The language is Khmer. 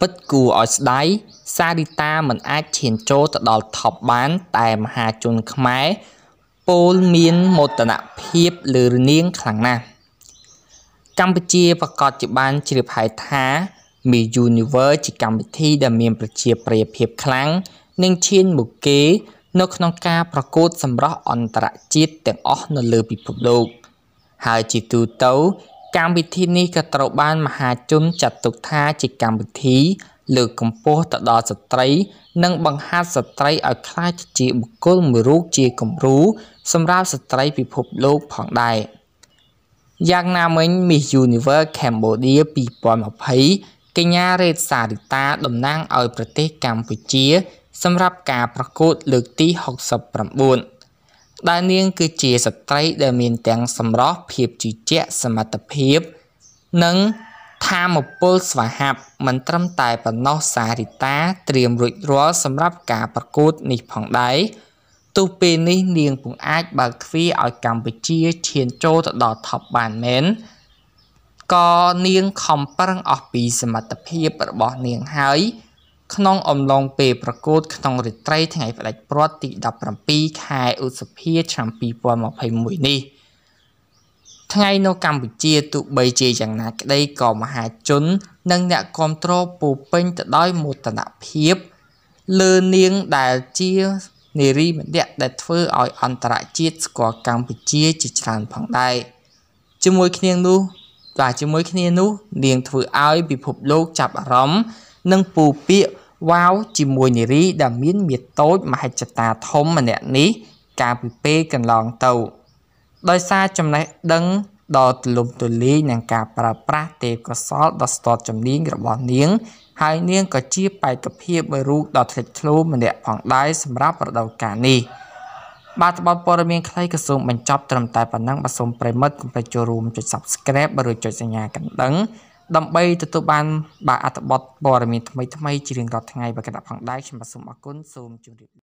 ពិតគួរឲ្យស្ដាយសារីតាមិនអាចឈានចូលទៅដល់ top បានតែមហាជនខ្មែរពោលមានមោទនភាពលើនាងខ្លាំងណាស់កម្ពុជាប្រកាសជាបានជ្រាបហើយថា Miss Universe ជាកម្មវិធីដែលមានប្រជាប្រិយភាពខ្លាំងនិងឈានមុខគេនៅក្នុងការប្រកួតសម្រស់អន្តរជាតិទាំងអស់នៅលើពិភពលោកហើយជាទូទៅកម្មវិធីនេះក៏ត្រូវបាន មហាជនចាត់ទុកថាជាកម្មវិធីលើកកម្ពស់ទៅដល់ស្ត្រី និងបង្ហាត់ស្ត្រីឲ្យក្លាយជាបុគ្គលមួយរូបជាគំរូសម្រាប់ស្ត្រីពិភពលោកផងដែរយ៉ាងណាមិញ Miss Universe Cambodia 2020កញ្ញារ៉េតសារីតាតំណាងឲ្យប្រទេសកម្ពុជា សម្រាប់ការប្រកួតលើកទី69ដែលនាងគឺជាស្ត្រីដែលមានទាំងសម្រស់ភាពជឿជាក់សមត្ថភាព និងថាមពលស្វាហាប់មិនត្រឹមតែប៉ុណ្ណោះសារិតាត្រៀមរួចរាល់សម្រាប់ការប្រកួតនេះផងដែរទោះពេលនេះនាងពុំអាចបើកទ្វារឲ្យកម្ពុជាឈានចូលទៅដល់ Top បានមែនក៏នាងខំប្រឹងអស់ពីសមត្ថភាពរបស់នាងហើយក្នុងអំឡុងពេលប្រកួតក្នុងរាត្រីថ្ងៃផ្ដាច់ព្រាត់ទី17ខែឧសភាឆ្នាំ2021នេះថ្ងៃនៅកម្ពុជាទោះបីជាយ៉ាងណាក្តីក៏មហាជន និងអ្នកគ្រប់គ្រងពូពេញទៅដោយមោទនភាពលើនាងដែលជានារីម្នាក់ដែលធ្វើឲ្យអន្តរជាតិស្គាល់កម្ពុជាជាច្រើនផងដែរជាមួយគ្នានោះបាទជាមួយគ្នានោះ នាងធ្វើឲ្យពិភពលោកចាប់អារម្មណ៍និងពូពាកវាវជាមួយនារីដែលមានមាតូចមហិច្ឆតាធំម្នាក់នេះកាលពីពេលកន្លងទៅដោយសារចំណេះដឹងដ៏ទូលំទូលាយនឹងការប្រើប្រាស់ទេពកោសលដ៏ស្ទាត់ជំនាញរបស់នាងហើយនាងក៏ជាបេក្ខភាពរូបដ៏ធ្លេចធ្លោម្នាក់ផងដែរសម្រាប់រដូវកាលនេះបាទត្បិតព័ត៌មានខ្លីក៏សូមបញ្ចប់ត្រឹមតែប៉ុណ្ណឹងបាទសូមប្រិមិត្តកុំភ្លេចចូលរួមចុច Subscribe ឬចុចសញ្ញាកណ្ដឹងដើម្បីទទួលបានបាទអត្ថបទព័ត៌មានថ្មីៗជារៀងរាល់ថ្ងៃបើគណៈផងដែរខ្ញុំបាទសូមអរគុណសូមជម្រាប